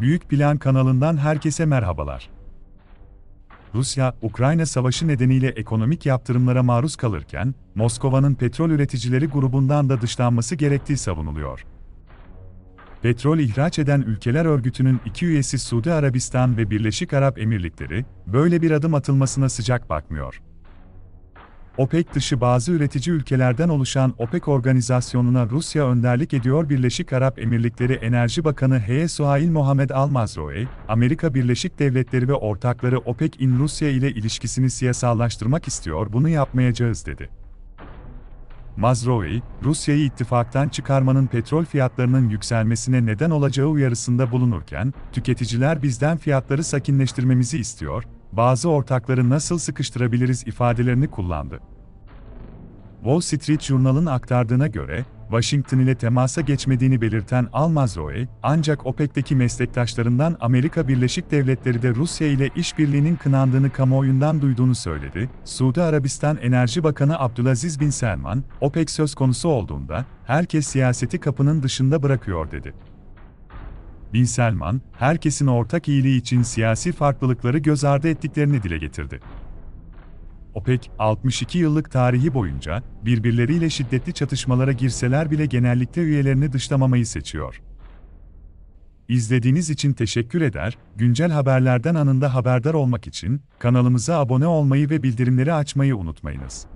Büyük Plan kanalından herkese merhabalar. Rusya, Ukrayna savaşı nedeniyle ekonomik yaptırımlara maruz kalırken, Moskova'nın petrol üreticileri grubundan da dışlanması gerektiği savunuluyor. Petrol ihraç eden ülkeler örgütünün iki üyesi Suudi Arabistan ve Birleşik Arap Emirlikleri, böyle bir adım atılmasına sıcak bakmıyor. OPEC dışı bazı üretici ülkelerden oluşan OPEC organizasyonuna Rusya önderlik ediyor Birleşik Arap Emirlikleri Enerji Bakanı Heye Suhail Mohamed Al-Mazroe, Amerika Birleşik Devletleri ve ortakları OPEC'in Rusya ile ilişkisini siyasallaştırmak istiyor bunu yapmayacağız dedi. Mazroe, Rusya'yı ittifaktan çıkarmanın petrol fiyatlarının yükselmesine neden olacağı uyarısında bulunurken, tüketiciler bizden fiyatları sakinleştirmemizi istiyor, bazı ortakları nasıl sıkıştırabiliriz ifadelerini kullandı. Wall Street Journal'ın aktardığına göre, Washington ile temasa geçmediğini belirten Almazroe, ancak OPEC'teki meslektaşlarından Amerika Birleşik Devletleri de Rusya ile işbirliğinin kınandığını kamuoyundan duyduğunu söyledi. Suudi Arabistan Enerji Bakanı Abdulaziz Bin Selman, OPEC söz konusu olduğunda, herkes siyaseti kapının dışında bırakıyor dedi. Bin Selman, herkesin ortak iyiliği için siyasi farklılıkları göz ardı ettiklerini dile getirdi. OPEC, 62 yıllık tarihi boyunca birbirleriyle şiddetli çatışmalara girseler bile genellikle üyelerini dışlamamayı seçiyor. İzlediğiniz için teşekkür eder, güncel haberlerden anında haberdar olmak için kanalımıza abone olmayı ve bildirimleri açmayı unutmayınız.